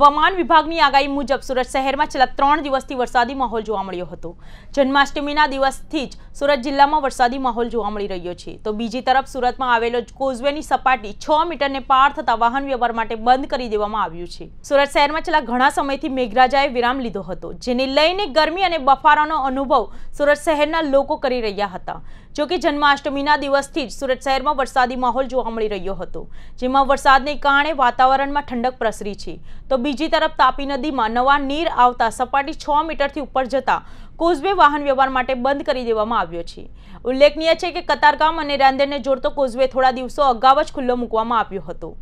હવામાન વિભાગની આગાહી મુજબ સુરત શહેરમાં છેલ્લા ત્રણ દિવસથી વરસાદી માહોલ જોવા મળ્યો હતો જન્માષ્ટમીના દિવસથી જ સુરત જિલ્લામાં વરસાદી માહોલ જોવા મળી રહ્યો છે તો બીજી તરફ સુરતમાં આવેલો કોઝવેની સપાટી છ મીટરને પાર થતા વાહન વ્યવહાર માટે બંધ કરી દેવામાં આવ્યું છે સુરત શહેરમાં છેલ્લા ઘણા સમયથી મેઘરાજાએ વિરામ લીધો હતો જેને લઈને ગરમી અને બફારાનો અનુભવ સુરત શહેરના લોકો કરી રહ્યા હતા જોકે જન્માષ્ટમીના દિવસથી જ સુરત શહેરમાં વરસાદી માહોલ જોવા મળી રહ્યો હતો જેમાં વરસાદને કારણે વાતાવરણમાં ઠંડક પ્રસરી છે તો બીજી તરફ તાપી નદીમાં નવા નીર આવતા સપાટી છ મીટરથી ઉપર જતા કોઝવે વાહન વ્યવહાર માટે બંધ કરી દેવામાં આવ્યો છે ઉલ્લેખનીય છે કે કતારગામ અને રાંદેરને જોડતો કોઝવે થોડા દિવસો અગાઉ જ ખુલ્લો મૂકવામાં આવ્યો હતો